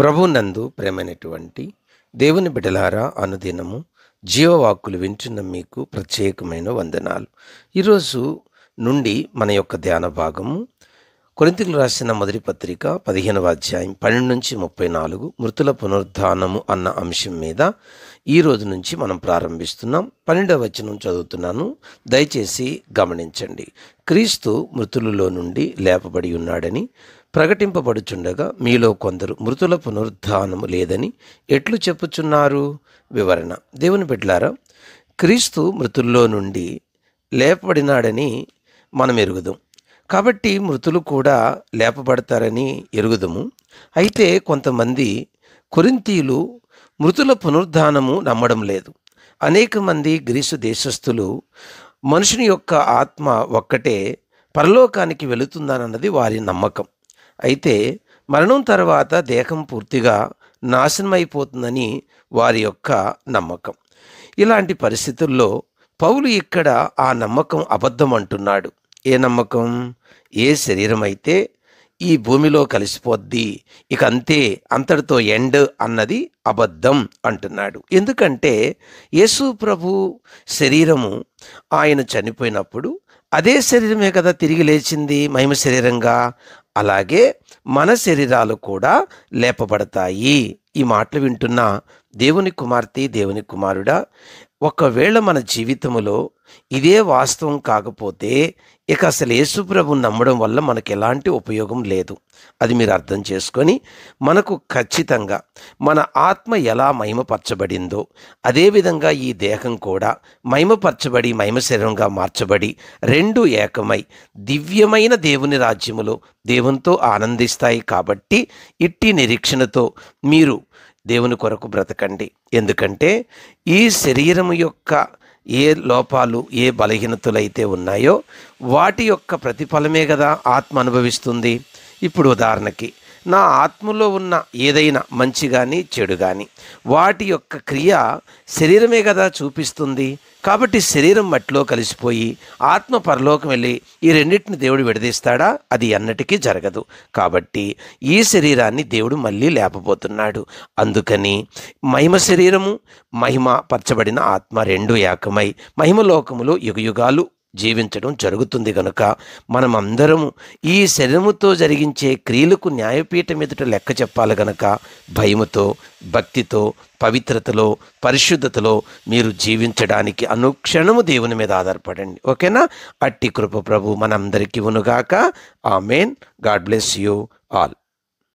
ప్రభునందు ప్రేమైనటువంటి దేవుని బిడలారా అనుదినము జీవవాక్కులు వింటున్న మీకు ప్రత్యేకమైన వందనాలు ఈరోజు నుండి మన యొక్క ధ్యాన భాగము కొరింతకులు రాసిన మొదటి పత్రిక పదిహేనవ అధ్యాయం పన్నెండు నుంచి ముప్పై నాలుగు మృతుల పునరుద్ధానము అన్న అంశం మీద ఈ రోజు నుంచి మనం ప్రారంభిస్తున్నాం పన్నెండవ వచనం చదువుతున్నాను దయచేసి గమనించండి క్రీస్తు మృతులలో నుండి లేపబడి ఉన్నాడని ప్రకటింపబడుచుండగా మీలో కొందరు మృతుల పునరుద్ధానము లేదని ఎట్లు చెప్పుచున్నారు వివరణ దేవుని బిడ్లారా క్రీస్తు మృతుల్లో నుండి లేపబడినాడని మనం ఎరుగుదాం కాబట్టి మృతులు కూడా లేపబడతారని ఎరుగుదము అయితే కొంతమంది కొరింతీలు మృతుల పునరుద్ధానము నమ్మడం లేదు అనేక మంది గ్రీసు దేశస్థులు మనుషుని యొక్క ఆత్మ ఒక్కటే పరలోకానికి వెళుతుందన్నది వారి నమ్మకం అయితే మరణం తర్వాత దేహం పూర్తిగా నాశనమైపోతుందని వారి యొక్క నమ్మకం ఇలాంటి పరిస్థితుల్లో పౌలు ఇక్కడ ఆ నమ్మకం అబద్ధం అంటున్నాడు ఏ నమ్మకం ఏ శరీరం అయితే ఈ భూమిలో కలిసిపోద్ది ఇక అంతే అంతటితో ఎండ్ అన్నది అబద్ధం అంటున్నాడు ఎందుకంటే యేసు ప్రభు శరీరము ఆయన చనిపోయినప్పుడు అదే శరీరమే కదా తిరిగి లేచింది మహిమ శరీరంగా అలాగే మన శరీరాలు కూడా లేపబడతాయి ఈ మాటలు వింటున్న దేవుని కుమార్తె దేవుని కుమారుడా ఒకవేళ మన జీవితంలో ఇదే వాస్తవం కాకపోతే ఇక అసలు యేసుప్రభు నమ్మడం వల్ల మనకు ఎలాంటి ఉపయోగం లేదు అది మీరు అర్థం చేసుకొని మనకు ఖచ్చితంగా మన ఆత్మ ఎలా మహిమపరచబడిందో అదేవిధంగా ఈ దేహం కూడా మహిమపరచబడి మహిమ శరీరంగా మార్చబడి రెండు ఏకమై దివ్యమైన దేవుని రాజ్యములో దేవునితో ఆనందిస్తాయి కాబట్టి ఇట్టి నిరీక్షణతో మీరు దేవుని కొరకు బ్రతకండి ఎందుకంటే ఈ శరీరం యొక్క ఏ లోపాలు ఏ బలహీనతలైతే ఉన్నాయో వాటి యొక్క ప్రతిఫలమే కదా ఆత్మ అనుభవిస్తుంది ఇప్పుడు ఉదాహరణకి నా ఆత్మలో ఉన్న ఏదైనా మంచి కానీ చెడు కానీ వాటి యొక్క క్రియ శరీరమే కదా చూపిస్తుంది కాబట్టి శరీరం మట్టిలో కలిసిపోయి ఆత్మ పరలోకం వెళ్ళి ఈ రెండింటిని దేవుడు విడదీస్తాడా అది అన్నటికీ జరగదు కాబట్టి ఈ శరీరాన్ని దేవుడు మళ్ళీ లేపబోతున్నాడు అందుకని మహిమ శరీరము మహిమ పరచబడిన ఆత్మ రెండు ఏకమై మహిమలోకములు యుగయుగాలు జీవించడం జరుగుతుంది కనుక మనం ఈ శరీరముతో జరిగించే క్రియలకు న్యాయపీఠం మీదట లెక్క చెప్పాలి గనక భయముతో భక్తితో పవిత్రతలో పరిశుద్ధతలో మీరు జీవించడానికి అనుక్షణము దేవుని మీద ఆధారపడండి ఓకేనా అట్టి కృప ప్రభు మనందరికీ ఉనుగాక amen God bless you all